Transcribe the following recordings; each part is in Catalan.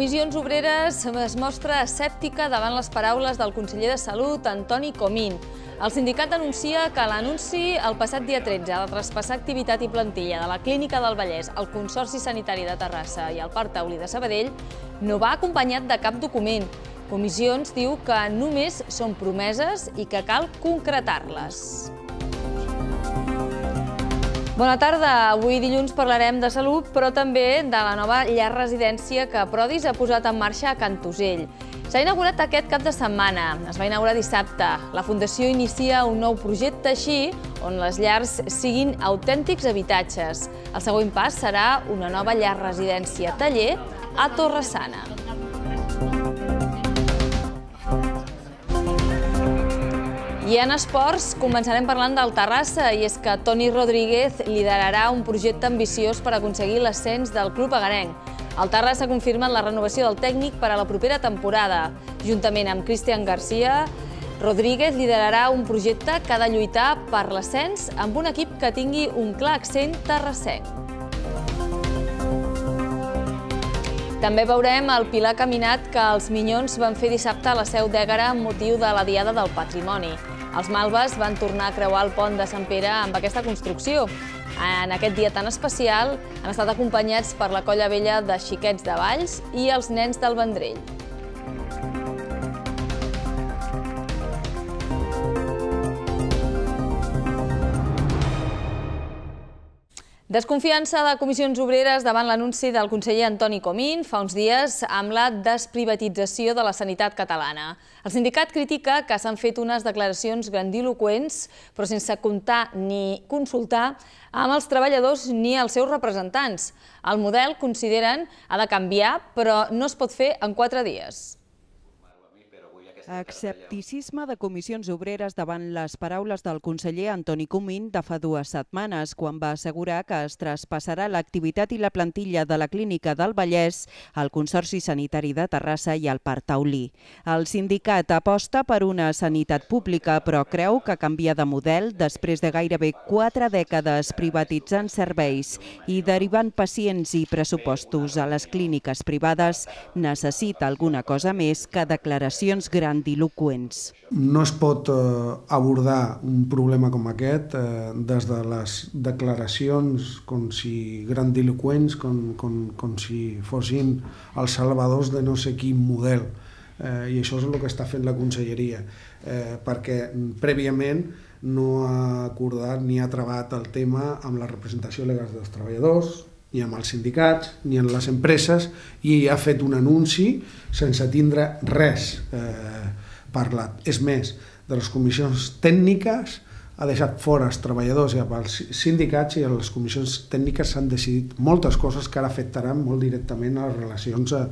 Comissions Obreres es mostra escèptica davant les paraules del conseller de Salut, Antoni Comín. El sindicat anuncia que l'anunci el passat dia 13 de traspassar activitat i plantilla de la Clínica del Vallès al Consorci Sanitari de Terrassa i al Parc Taulí de Sabadell no va acompanyat de cap document. Comissions diu que només són promeses i que cal concretar-les. Bona tarda. Avui dilluns parlarem de salut, però també de la nova llar residència que Prodis ha posat en marxa a Cantusell. S'ha inaugurat aquest cap de setmana. Es va inaugurar dissabte. La Fundació inicia un nou projecte així, on les llars siguin autèntics habitatges. El següent pas serà una nova llar residència taller a Torre Sana. I en esports començarem parlant del Terrassa i és que Toni Rodríguez liderarà un projecte ambiciós per aconseguir l'ascens del club agarenc. El Terrassa confirmat la renovació del tècnic per a la propera temporada. Juntament amb Cristian Garcia, Rodríguez liderarà un projecte que ha de lluitar per l'ascens amb un equip que tingui un clar accent terrassenc. També veurem el Pilar Caminat que els Minyons van fer dissabte a la seu d'Ègara amb motiu de la Diada del Patrimoni. Els malves van tornar a creuar el pont de Sant Pere amb aquesta construcció. En aquest dia tan especial han estat acompanyats per la colla vella de Xiquets de Valls i els nens del Vendrell. Desconfiança de comissions obreres davant l'anunci del conseller Antoni Comín fa uns dies amb la desprivatització de la sanitat catalana. El sindicat critica que s'han fet unes declaracions grandiloquents, però sense comptar ni consultar amb els treballadors ni els seus representants. El model, consideren, ha de canviar, però no es pot fer en quatre dies. Excepticisme de comissions obreres davant les paraules del conseller Antoni Comín de fa dues setmanes, quan va assegurar que es traspassarà l'activitat i la plantilla de la Clínica del Vallès al Consorci Sanitari de Terrassa i al Parc Taulí. El sindicat aposta per una sanitat pública, però creu que canvia de model després de gairebé quatre dècades privatitzant serveis i derivant pacients i pressupostos a les clíniques privades, necessita alguna cosa més que declaracions grans grandiloquents. No es pot eh, abordar un problema com aquest eh, des de les declaracions com si grandiloquents, com, com, com si fossin els salvadors de no sé quin model. Eh, I això és el que està fent la conselleria, eh, perquè prèviament no ha acordat ni ha trebat el tema amb la representació legal dels treballadors, ni amb els sindicats, ni amb les empreses, i ha fet un anunci sense tindre res eh, parlat. És més, de les comissions tècniques ha deixat fora els treballadors i els sindicats i a les comissions tècniques s'han decidit moltes coses que ara afectaran molt directament a les relacions, a,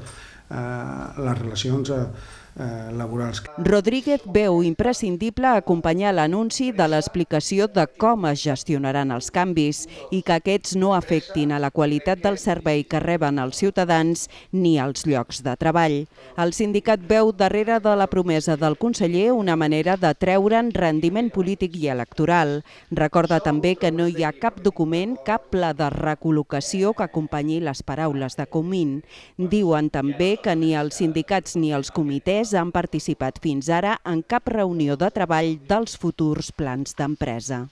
eh, a les relacions a, eh, Eh, laborals. Rodríguez veu imprescindible acompanyar l'anunci de l'explicació de com es gestionaran els canvis i que aquests no afectin a la qualitat del servei que reben els ciutadans ni als llocs de treball. El sindicat veu darrere de la promesa del conseller una manera de treure'n rendiment polític i electoral. Recorda també que no hi ha cap document, cap pla de recol·locació que acompanyi les paraules de Comín. Diuen també que ni els sindicats ni els comitès empreses han participat fins ara en cap reunió de treball dels futurs plans d'empresa.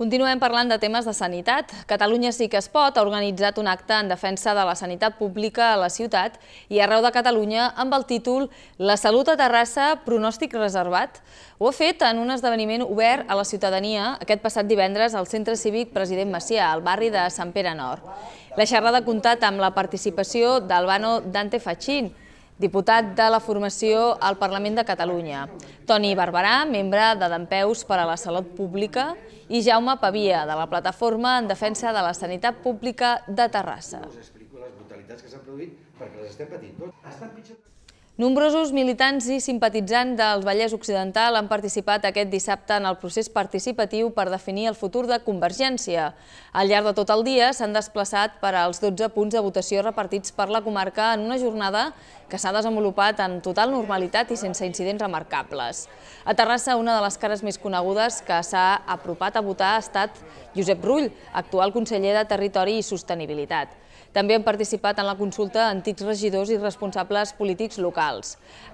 Continuem parlant de temes de sanitat. Catalunya sí que es pot ha organitzat un acte en defensa de la sanitat pública a la ciutat i arreu de Catalunya amb el títol La salut a Terrassa, pronòstic reservat. Ho ha fet en un esdeveniment obert a la ciutadania aquest passat divendres al Centre Cívic President Macià, al barri de Sant Pere Nord. La xerrada ha comptat amb la participació d'Albano Dante Fachin, diputat de la formació al Parlament de Catalunya, Toni Barberà, membre de Dempeus per a la Salut Pública, i Jaume Pavia, de la Plataforma en Defensa de la Sanitat Pública de Terrassa. Us explico les brutalitats que s'han produït perquè les estem patint tots. Nombrosos militants i simpatitzants del Vallès Occidental han participat aquest dissabte en el procés participatiu per definir el futur de Convergència. Al llarg de tot el dia s'han desplaçat per als 12 punts de votació repartits per la comarca en una jornada que s'ha desenvolupat en total normalitat i sense incidents remarcables. A Terrassa, una de les cares més conegudes que s'ha apropat a votar ha estat Josep Rull, actual conseller de Territori i Sostenibilitat. També han participat en la consulta antics regidors i responsables polítics locals.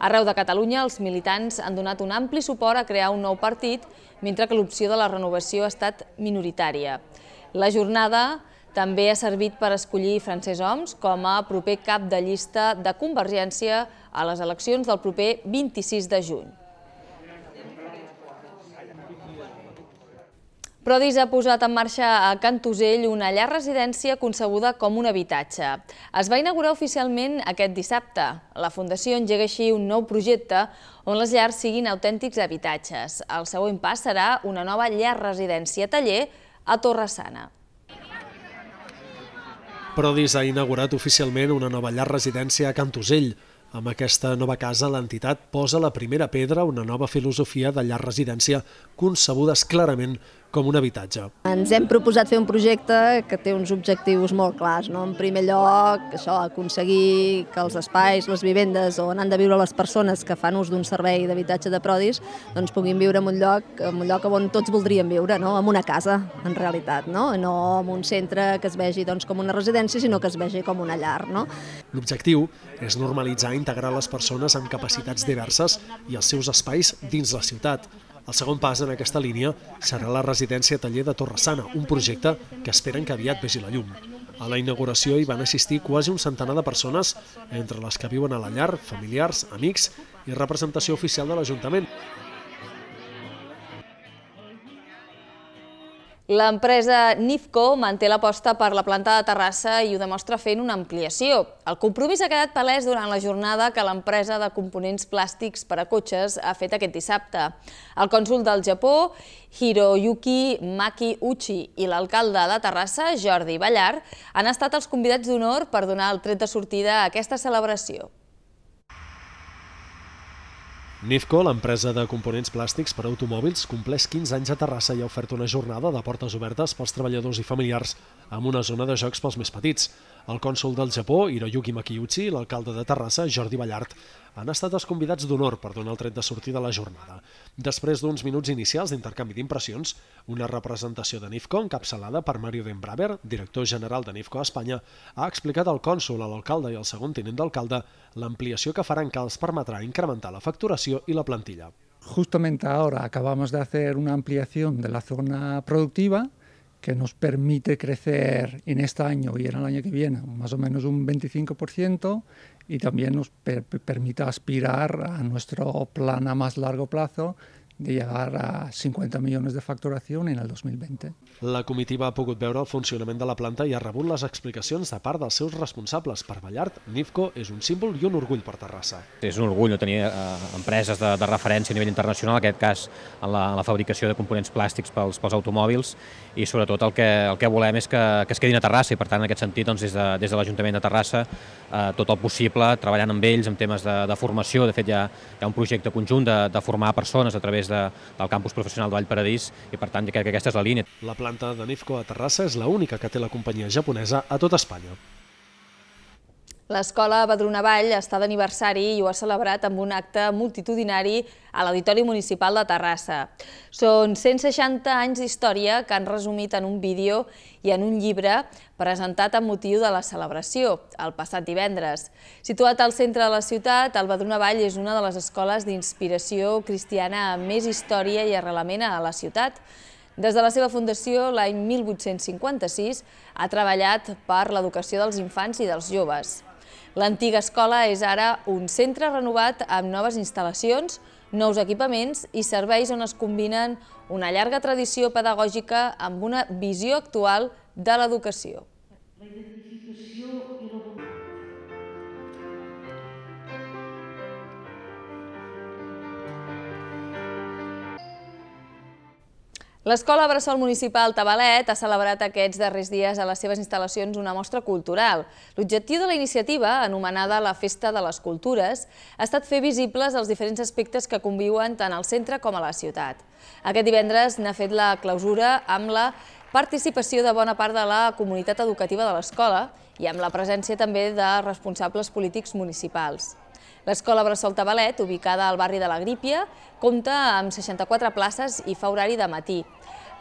Arreu de Catalunya, els militants han donat un ampli suport a crear un nou partit, mentre que l'opció de la renovació ha estat minoritària. La jornada també ha servit per escollir Francesc Homs com a proper cap de llista de Convergència a les eleccions del proper 26 de juny. Prodis ha posat en marxa a Cantusell una llar residència concebuda com un habitatge. Es va inaugurar oficialment aquest dissabte. La Fundació engega així un nou projecte on les llars siguin autèntics habitatges. El següent pas serà una nova llar residència taller a Torresana. Prodis ha inaugurat oficialment una nova llar residència a Cantusell, amb aquesta nova casa, l'entitat posa la primera pedra a una nova filosofia de llar residència, concebudes clarament com un habitatge. Ens hem proposat fer un projecte que té uns objectius molt clars. No? En primer lloc, això, aconseguir que els espais, les vivendes on han de viure les persones que fan ús d'un servei d'habitatge de prodis doncs puguin viure en un lloc, en un lloc on tots voldrien viure, no? en una casa, en realitat, no? no en un centre que es vegi doncs, com una residència, sinó que es vegi com una llar. No? L'objectiu és normalitzar i integrar les persones amb capacitats diverses i els seus espais dins la ciutat el segon pas en aquesta línia serà la residència taller de Torresana, un projecte que esperen que aviat vegi la llum. A la inauguració hi van assistir quasi un centenar de persones, entre les que viuen a la llar, familiars, amics i representació oficial de l'Ajuntament. L'empresa NIFCO manté l'aposta per la planta de Terrassa i ho demostra fent una ampliació. El compromís ha quedat palès durant la jornada que l'empresa de components plàstics per a cotxes ha fet aquest dissabte. El cònsul del Japó, Hiroyuki Maki Uchi, i l'alcalde de Terrassa, Jordi Ballar, han estat els convidats d'honor per donar el tret de sortida a aquesta celebració. Nifco, l'empresa de components plàstics per a automòbils, compleix 15 anys a Terrassa i ha ofert una jornada de portes obertes pels treballadors i familiars amb una zona de jocs pels més petits. El cònsol del Japó, Hiroyuki Makiuchi, i l'alcalde de Terrassa, Jordi Ballart, han estat els convidats d'honor per donar el tret de sortida a la jornada. Després d'uns minuts inicials d'intercanvi d'impressions, una representació de NIFCO encapçalada per Mario Dembraver, director general de NIFCO a Espanya, ha explicat al cònsol, a l'alcalde i al segon tinent d'alcalde l'ampliació que faran que els permetrà incrementar la facturació i la plantilla. Justamente ahora acabamos de hacer una ampliación de la zona productiva que nos permite crecer en este año y en el año que viene más o menos un 25% y también nos permita aspirar a nuestro plan a más largo plazo de llegar a 50 milions de facturació en el 2020. La comitiva ha pogut veure el funcionament de la planta i ha rebut les explicacions de part dels seus responsables. Per Ballart, NIFCO és un símbol i un orgull per Terrassa. És un orgull no tenir eh, empreses de, de referència a nivell internacional, en aquest cas en la, en la fabricació de components plàstics pels, pels automòbils i sobretot el que, el que volem és que, que es quedin a Terrassa i per tant en aquest sentit doncs, des de, des de l'Ajuntament de Terrassa eh, tot el possible treballant amb ells en temes de, de formació, de fet hi ha, hi ha un projecte conjunt de, de formar persones a través través de, del campus professional de Vallparadís i per tant crec que aquesta és la línia. La planta de Nifco a Terrassa és l'única que té la companyia japonesa a tot Espanya. L'escola Badronavall està d'aniversari i ho ha celebrat amb un acte multitudinari a l'Auditori Municipal de Terrassa. Són 160 anys d'història que han resumit en un vídeo i en un llibre presentat amb motiu de la celebració, el passat divendres. Situat al centre de la ciutat, el Badronavall és una de les escoles d'inspiració cristiana amb més història i arrelament a la ciutat. Des de la seva fundació, l'any 1856, ha treballat per l'educació dels infants i dels joves. L'antiga escola és ara un centre renovat amb noves instal·lacions, nous equipaments i serveis on es combinen una llarga tradició pedagògica amb una visió actual de l'educació. L'Escola Bressol Municipal Tabalet ha celebrat aquests darrers dies a les seves instal·lacions una mostra cultural. L'objectiu de la iniciativa, anomenada la Festa de les Cultures, ha estat fer visibles els diferents aspectes que conviuen tant al centre com a la ciutat. Aquest divendres n'ha fet la clausura amb la participació de bona part de la comunitat educativa de l'escola i amb la presència també de responsables polítics municipals. L'Escola Bressol Tabalet, ubicada al barri de la Grípia, compta amb 64 places i fa horari de matí.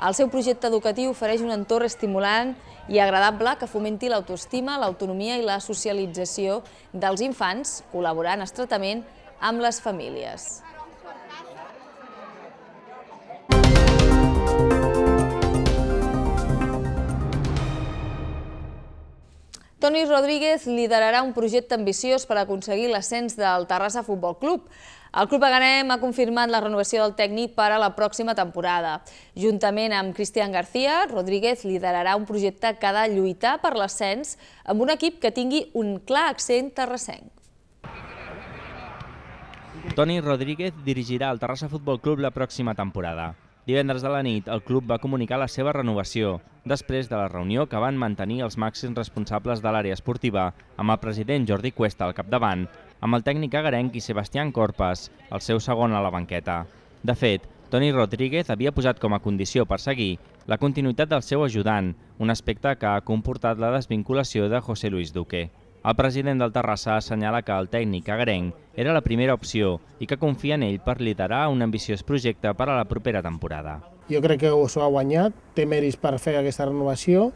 El seu projecte educatiu ofereix un entorn estimulant i agradable que fomenti l'autoestima, l'autonomia i la socialització dels infants, col·laborant estretament amb les famílies. Toni Rodríguez liderarà un projecte ambiciós per aconseguir l'ascens del Terrassa Futbol Club. El Club Aganem ha confirmat la renovació del tècnic per a la pròxima temporada. Juntament amb Cristian García, Rodríguez liderarà un projecte que ha de lluitar per l'ascens amb un equip que tingui un clar accent terrassenc. Toni Rodríguez dirigirà el Terrassa Futbol Club la pròxima temporada. Divendres de la nit, el club va comunicar la seva renovació, després de la reunió que van mantenir els màxims responsables de l'àrea esportiva, amb el president Jordi Cuesta al capdavant, amb el tècnic agarenc i Sebastián Corpes, el seu segon a la banqueta. De fet, Toni Rodríguez havia posat com a condició per seguir la continuïtat del seu ajudant, un aspecte que ha comportat la desvinculació de José Luis Duque. El president del Terrassa assenyala que el tècnic agrenc era la primera opció i que confia en ell per liderar un ambiciós projecte per a la propera temporada. Jo crec que s'ho ha guanyat, té mèrits per fer aquesta renovació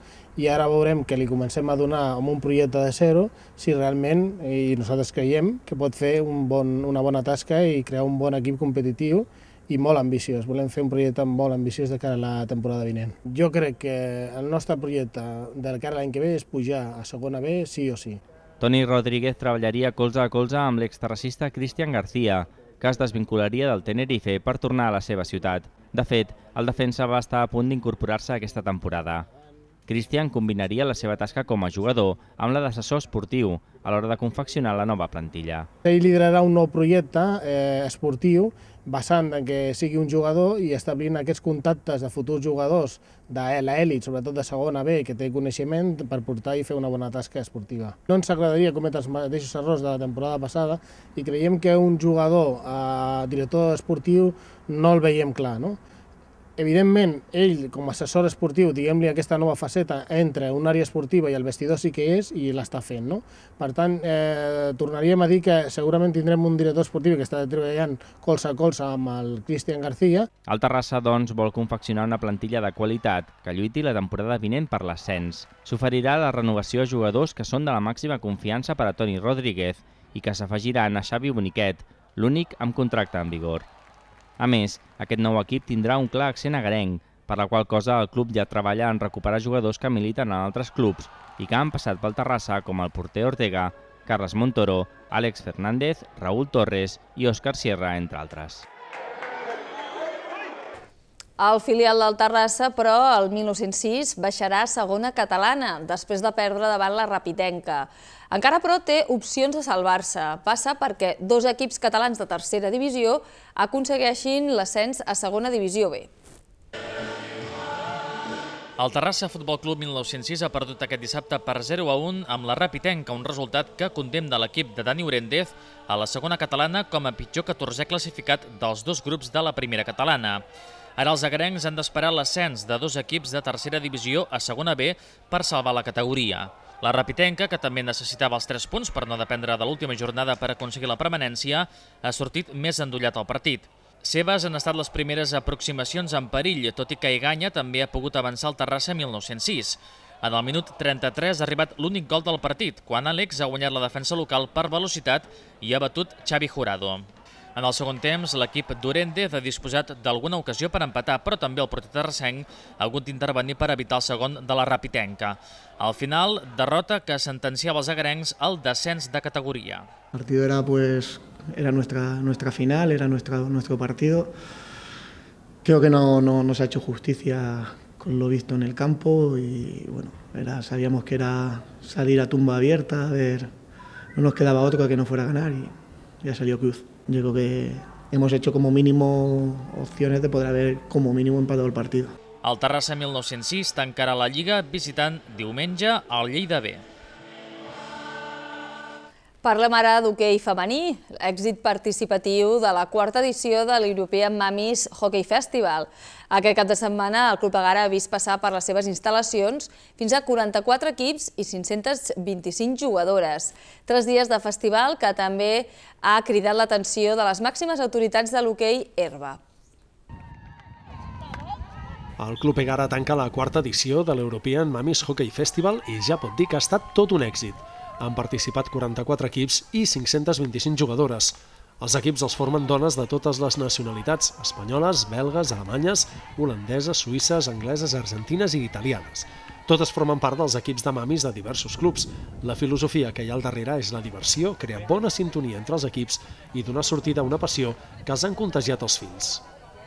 i ara veurem que li comencem a donar amb un projecte de zero si realment, i nosaltres creiem, que pot fer un bon, una bona tasca i crear un bon equip competitiu i molt ambiciós. Volem fer un projecte molt ambiciós de cara a la temporada vinent. Jo crec que el nostre projecte de cara a l'any que ve és pujar a segona B sí o sí. Toni Rodríguez treballaria colze a colze amb l'exterracista Cristian García, que es desvincularia del Tenerife per tornar a la seva ciutat. De fet, el defensa va estar a punt d'incorporar-se aquesta temporada. Cristian combinaria la seva tasca com a jugador amb la d'assessor esportiu a l'hora de confeccionar la nova plantilla. Ell liderarà un nou projecte eh, esportiu basant en que sigui un jugador i establint aquests contactes de futurs jugadors de l'elit, sobretot de segona B, que té coneixement per portar i fer una bona tasca esportiva. No ens agradaria cometre els mateixos errors de la temporada passada i creiem que un jugador eh, director esportiu no el veiem clar. No? evidentment, ell, com a assessor esportiu, diguem-li aquesta nova faceta entre una àrea esportiva i el vestidor sí que és i l'està fent, no? Per tant, eh, tornaríem a dir que segurament tindrem un director esportiu que està treballant colze a colze amb el Cristian García. El Terrassa, doncs, vol confeccionar una plantilla de qualitat que lluiti la temporada vinent per l'ascens. S'oferirà la renovació a jugadors que són de la màxima confiança per a Toni Rodríguez i que s'afegiran a Xavi Boniquet, l'únic amb contracte en vigor. A més, aquest nou equip tindrà un clar accent agrenc, per la qual cosa el club ja treballa en recuperar jugadors que militen en altres clubs i que han passat pel Terrassa, com el porter Ortega, Carles Montoro, Àlex Fernández, Raúl Torres i Òscar Sierra, entre altres. El filial del Terrassa, però, el 1906 baixarà a segona catalana, després de perdre davant la Rapitenca. Encara, però, té opcions de salvar-se. Passa perquè dos equips catalans de tercera divisió aconsegueixin l'ascens a segona divisió B. El Terrassa Futbol Club 1906 ha perdut aquest dissabte per 0 a 1 amb la Rapitenca, un resultat que condemna l'equip de Dani Orendez a la segona catalana com a pitjor 14è classificat dels dos grups de la primera catalana. Ara els agrencs han d'esperar l'ascens de dos equips de tercera divisió a segona B per salvar la categoria. La Rapitenca, que també necessitava els 3 punts per no dependre de l'última jornada per aconseguir la permanència, ha sortit més endollat al partit. Seves han estat les primeres aproximacions en perill, tot i que Iganya també ha pogut avançar al Terrassa 1906. En el minut 33 ha arribat l'únic gol del partit, quan Àlex ha guanyat la defensa local per velocitat i ha batut Xavi Jurado. En el segon temps, l'equip d'Orendez ha disposat d'alguna ocasió per empatar, però també el porter tercenc ha hagut d'intervenir per evitar el segon de la Rapitenca. Al final, derrota que sentenciava els agarencs al descens de categoria. El partit era, pues, era nuestra, nuestra final, era nuestra, nuestro partido. Creo que no, no, no se ha hecho justicia con lo visto en el campo y bueno, era, sabíamos que era salir a tumba abierta, a ver, no nos quedaba otro que no fuera a ganar y ya salió Cruz. Yo creo que hemos hecho como mínimo opciones de poder haber como mínimo empatado el partido. El Terrassa 1906 tancarà la Lliga visitant diumenge al Lleida B. Parlem ara d'hoquei femení, èxit participatiu de la quarta edició de l'European Mamis Hockey Festival. Aquest cap de setmana el Club Agara ha vist passar per les seves instal·lacions fins a 44 equips i 525 jugadores. Tres dies de festival que també ha cridat l'atenció de les màximes autoritats de l'hoquei herba. El Club Egara tanca la quarta edició de l'European Mamis Hockey Festival i ja pot dir que ha estat tot un èxit han participat 44 equips i 525 jugadores. Els equips els formen dones de totes les nacionalitats, espanyoles, belgues, alemanyes, holandeses, suïsses, angleses, argentines i italianes. Totes formen part dels equips de mamis de diversos clubs. La filosofia que hi ha al darrere és la diversió, crear bona sintonia entre els equips i donar sortida a una passió que els han contagiat els fills.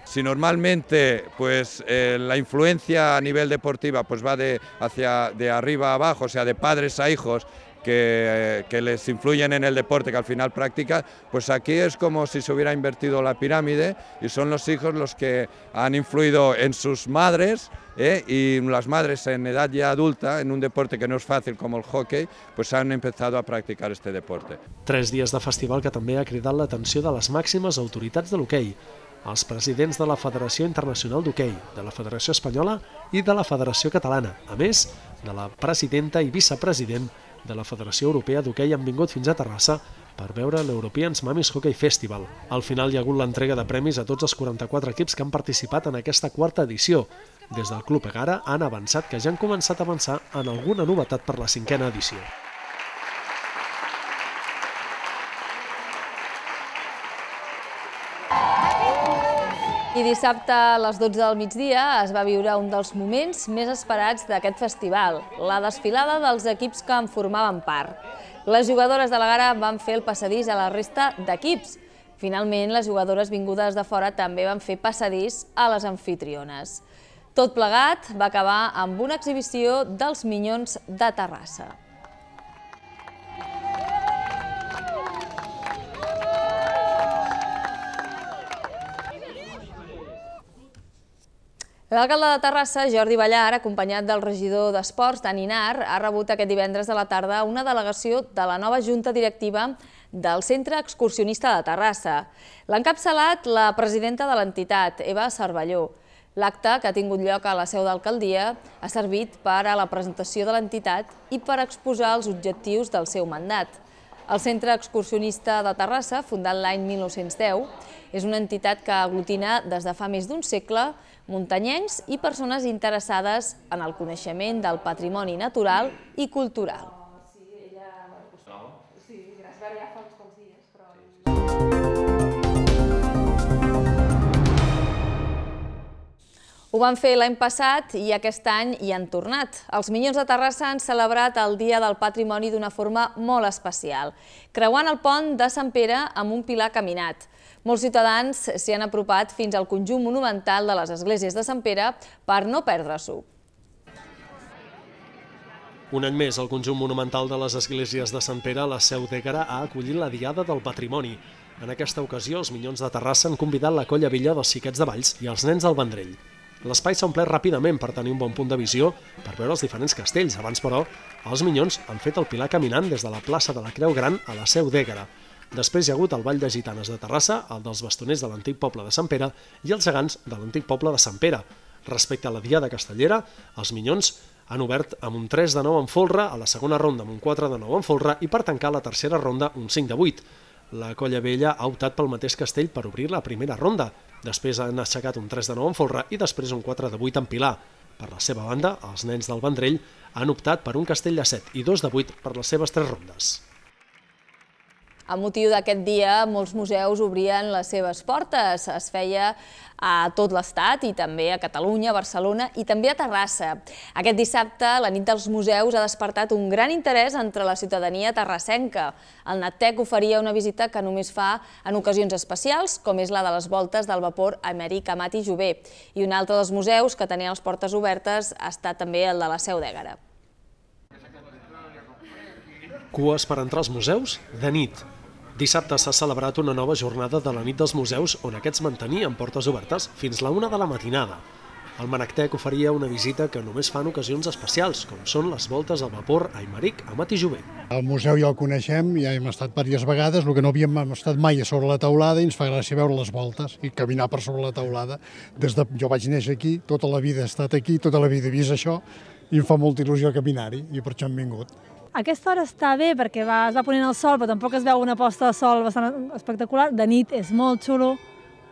Si normalmente pues, eh, la influencia a nivel deportiva pues, va de, hacia, de arriba a abajo, o sea, de padres a hijos, que, eh, que, les influyen en el deporte que al final practica, pues aquí es como si se hubiera invertido la pirámide y son los hijos los que han influido en sus madres ¿eh? y las madres en edad ya adulta, en un deporte que no es fácil como el hockey, pues han empezado a practicar este deporte. Tres dies de festival que també ha cridat l'atenció de les màximes autoritats de l'hoquei, els presidents de la Federació Internacional d'Hockey, de la Federació Espanyola i de la Federació Catalana, a més de la presidenta i vicepresident de la Federació Europea d'Hockey han vingut fins a Terrassa per veure l'Europeans Mamis Hockey Festival. Al final hi ha hagut l'entrega de premis a tots els 44 equips que han participat en aquesta quarta edició. Des del Club Egara han avançat que ja han començat a avançar en alguna novetat per la cinquena edició. I dissabte a les 12 del migdia es va viure un dels moments més esperats d'aquest festival, la desfilada dels equips que en formaven part. Les jugadores de la gara van fer el passadís a la resta d'equips. Finalment, les jugadores vingudes de fora també van fer passadís a les anfitriones. Tot plegat va acabar amb una exhibició dels Minyons de Terrassa. L'alcalde de Terrassa, Jordi Ballar, acompanyat del regidor d'Esports, Dani Nar, ha rebut aquest divendres a la tarda una delegació de la nova junta directiva del Centre Excursionista de Terrassa. L'ha encapçalat la presidenta de l'entitat, Eva Cervelló. L'acte, que ha tingut lloc a la seu d'alcaldia, ha servit per a la presentació de l'entitat i per exposar els objectius del seu mandat. El Centre Excursionista de Terrassa, fundat l'any 1910, és una entitat que aglutina des de fa més d'un segle muntanyencs i persones interessades en el coneixement del patrimoni natural i cultural. Ho van fer l'any passat i aquest any hi han tornat. Els Minyons de Terrassa han celebrat el Dia del Patrimoni d'una forma molt especial, creuant el pont de Sant Pere amb un pilar caminat. Molts ciutadans s'hi han apropat fins al conjunt monumental de les esglésies de Sant Pere per no perdre-s'ho. Un any més, el conjunt monumental de les esglésies de Sant Pere, la Seu d'Ègara, ha acollit la Diada del Patrimoni. En aquesta ocasió, els Minyons de Terrassa han convidat la colla Villa dels Siquets de Valls i els nens del Vendrell. L'espai s'ha omplert ràpidament per tenir un bon punt de visió per veure els diferents castells. Abans, però, els Minyons han fet el pilar caminant des de la plaça de la Creu Gran a la Seu d'Ègara. Després hi ha hagut el Ball de Gitanes de Terrassa, el dels bastoners de l'antic poble de Sant Pere i els gegants de l'antic poble de Sant Pere. Respecte a la Diada Castellera, els Minyons han obert amb un 3 de 9 en folre, a la segona ronda amb un 4 de 9 en folre i per tancar la tercera ronda un 5 de 8. La Colla Vella ha optat pel mateix castell per obrir la primera ronda. Després han aixecat un 3 de 9 en folre i després un 4 de 8 en pilar. Per la seva banda, els nens del Vendrell han optat per un castell de 7 i 2 de 8 per les seves tres rondes. A motiu d'aquest dia, molts museus obrien les seves portes. Es feia a tot l'Estat i també a Catalunya, a Barcelona i també a Terrassa. Aquest dissabte, la nit dels museus ha despertat un gran interès entre la ciutadania terrassenca. El NATEC oferia una visita que només fa en ocasions especials, com és la de les voltes del vapor Emeric Amat i Jové. I un altre dels museus que tenia les portes obertes ha estat també el de la Seu d'Ègara. Cues per entrar als museus de nit. Dissabte s'ha celebrat una nova jornada de la nit dels museus on aquests mantenien portes obertes fins la una de la matinada. El Manactec oferia una visita que només fan ocasions especials, com són les voltes al vapor a Imeric a Mati Jové. El museu ja el coneixem, ja hem estat diverses vegades, el que no havíem estat mai és sobre la teulada i ens fa gràcia veure les voltes i caminar per sobre la teulada. Des de... Jo vaig néixer aquí, tota la vida he estat aquí, tota la vida he vist això i em fa molta il·lusió caminar-hi i per això hem vingut. Aquesta hora està bé perquè va, es va ponent el sol, però tampoc es veu una posta de sol bastant espectacular. De nit és molt xulo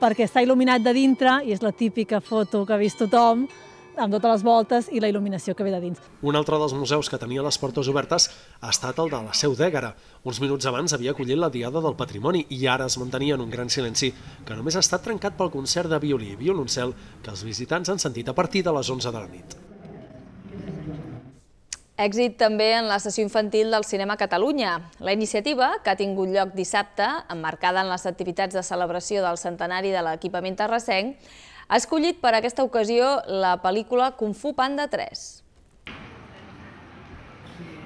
perquè està il·luminat de dintre i és la típica foto que ha vist tothom amb totes les voltes i la il·luminació que ve de dins. Un altre dels museus que tenia les portes obertes ha estat el de la Seu d'Ègara. Uns minuts abans havia acollit la Diada del Patrimoni i ara es mantenia en un gran silenci que només ha estat trencat pel concert de violí i violoncel que els visitants han sentit a partir de les 11 de la nit. Èxit també en la sessió infantil del Cinema Catalunya. La iniciativa, que ha tingut lloc dissabte, emmarcada en les activitats de celebració del centenari de l'equipament terrassenc, ha escollit per aquesta ocasió la pel·lícula Kung Fu Panda 3.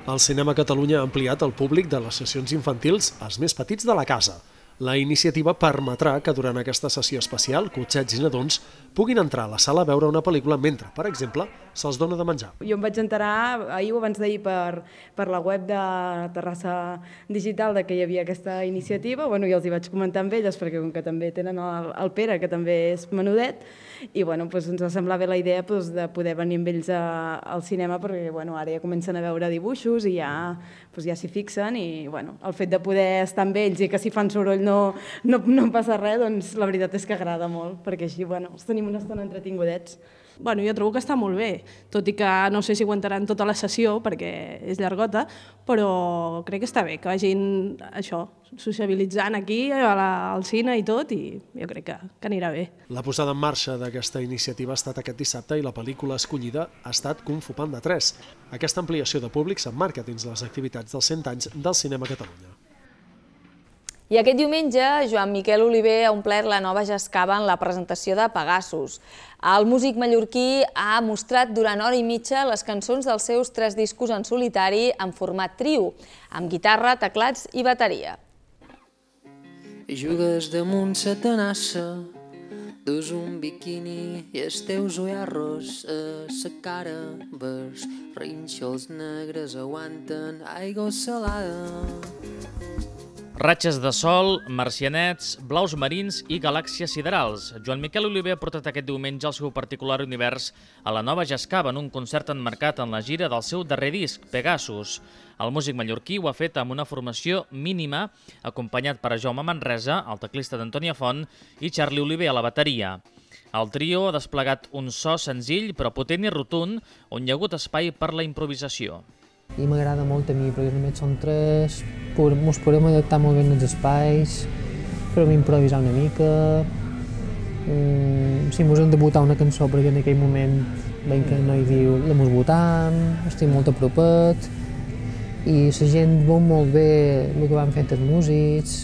El Cinema Catalunya ha ampliat el públic de les sessions infantils als més petits de la casa – la iniciativa permetrà que durant aquesta sessió especial cotxets i nadons puguin entrar a la sala a veure una pel·lícula mentre, per exemple, se'ls dona de menjar. Jo em vaig enterar ahir o abans d'ahir per, per la web de Terrassa Digital de que hi havia aquesta iniciativa. Bueno, jo els hi vaig comentar amb elles perquè com que també tenen el, el Pere, que també és menudet, i bueno, doncs ens va semblar bé la idea doncs, de poder venir amb ells a, al cinema perquè bueno, ara ja comencen a veure dibuixos i ja s'hi doncs, ja fixen i bueno, el fet de poder estar amb ells i que si fan soroll no no, no, no passa res, doncs la veritat és que agrada molt, perquè així, bueno, els tenim una estona entretingudets. Bueno, jo trobo que està molt bé, tot i que no sé si aguantaran tota la sessió, perquè és llargota, però crec que està bé, que vagin això, sociabilitzant aquí, a la, al cine i tot, i jo crec que, que anirà bé. La posada en marxa d'aquesta iniciativa ha estat aquest dissabte i la pel·lícula escollida ha estat Kung Fu Panda 3. Aquesta ampliació de públics s'emmarca dins les activitats dels 100 anys del cinema a Catalunya. I aquest diumenge, Joan Miquel Oliver ha omplert la nova jascava en la presentació de Pegasus. El músic mallorquí ha mostrat durant hora i mitja les cançons dels seus tres discos en solitari en format trio, amb guitarra, teclats i bateria. Jugues damunt sa tenassa, dus un biquini i els teus ullarros a sa cara vers rinxols negres aguanten aigua salada. Ratxes de sol, marcianets, blaus marins i galàxies siderals. Joan Miquel Oliver ha portat aquest diumenge el seu particular univers a la nova Jascava en un concert enmarcat en la gira del seu darrer disc, Pegasus. El músic mallorquí ho ha fet amb una formació mínima, acompanyat per Jaume Manresa, el teclista d'Antònia Font, i Charlie Oliver a la bateria. El trio ha desplegat un so senzill però potent i rotund on hi ha hagut espai per la improvisació. I m'agrada molt a mi, perquè només són tres, ens podem adaptar molt bé als espais, però improvisar una mica, mm, si mos hem de votar una cançó perquè en aquell moment ben que no hi diu la mos votant, estic molt a propet, i la gent veu molt bé el que van fent els músics,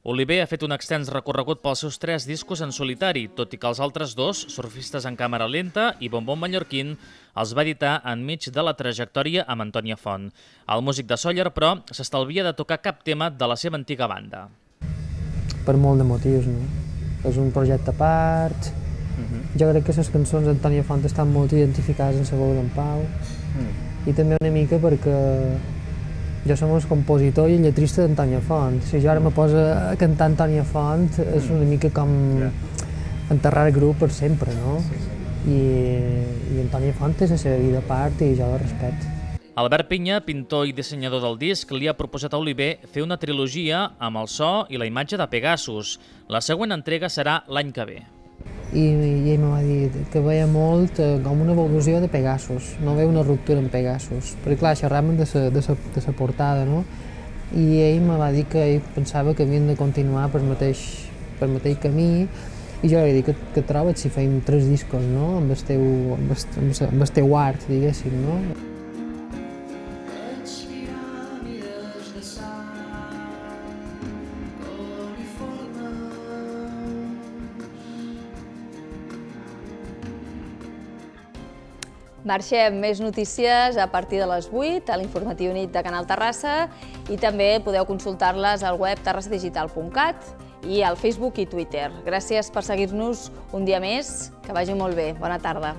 Oliver ha fet un extens recorregut pels seus tres discos en solitari, tot i que els altres dos, Surfistes en càmera lenta i Bombón Mallorquín, els va editar enmig de la trajectòria amb Antònia Font. El músic de Sóller, però, s'estalvia de tocar cap tema de la seva antiga banda. Per molt de motius, no? És un projecte a part... Mhm. Jo crec que les cançons d'Antònia Font estan molt identificades amb la veu d'en Pau. Mhm. I també una mica perquè jo som el compositor i lletrista d'Antònia Font. Si jo ara me posa a cantar Antònia Font és mm. una mica com enterrar el grup per sempre, no? I, i Antònia Font és la seva vida a part i jo la respecto. Albert Pinya, pintor i dissenyador del disc, li ha proposat a Oliver fer una trilogia amb el so i la imatge de Pegasus. La següent entrega serà l'any que ve i, i ell m'ha va dir que veia molt eh, com una evolució de Pegasus, no veia una ruptura en Pegasus, Però clar, xerraven de sa, de sa, de sa portada, no? I ell me va dir que ell pensava que havien de continuar per mateix, per mateix camí, i jo li dic que, que trobes si feim tres discos, no?, amb el teu, amb el, amb el teu art, diguéssim, no? Marxem més notícies a partir de les 8 a l'informatiu nit de Canal Terrassa i també podeu consultar-les al web terrassadigital.cat i al Facebook i Twitter. Gràcies per seguir-nos un dia més. Que vagi molt bé. Bona tarda.